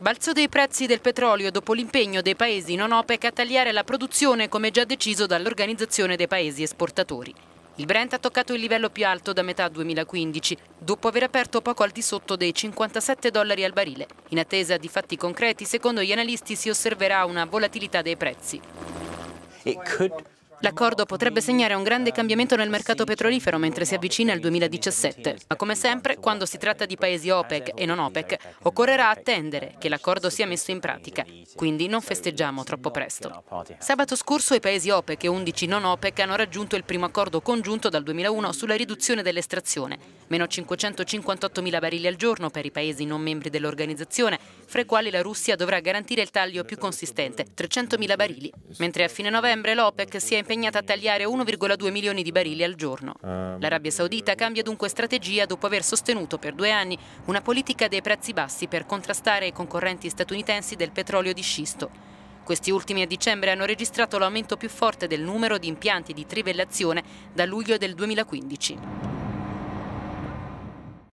Balzo dei prezzi del petrolio dopo l'impegno dei paesi non OPEC a tagliare la produzione come già deciso dall'Organizzazione dei Paesi Esportatori. Il Brent ha toccato il livello più alto da metà 2015, dopo aver aperto poco al di sotto dei 57 dollari al barile. In attesa di fatti concreti, secondo gli analisti si osserverà una volatilità dei prezzi. could L'accordo potrebbe segnare un grande cambiamento nel mercato petrolifero mentre si avvicina il 2017, ma come sempre quando si tratta di paesi OPEC e non OPEC occorrerà attendere che l'accordo sia messo in pratica, quindi non festeggiamo troppo presto. Sabato scorso i paesi OPEC e 11 non OPEC hanno raggiunto il primo accordo congiunto dal 2001 sulla riduzione dell'estrazione, meno 558 mila barili al giorno per i paesi non membri dell'organizzazione, fra i quali la Russia dovrà garantire il taglio più consistente, 300 mila barili, mentre a fine novembre l'OPEC si è impegnata a tagliare 1,2 milioni di barili al giorno. Ah, L'Arabia Saudita cambia dunque strategia dopo aver sostenuto per due anni una politica dei prezzi bassi per contrastare i concorrenti statunitensi del petrolio di scisto. Questi ultimi a dicembre hanno registrato l'aumento più forte del numero di impianti di trivellazione da luglio del 2015.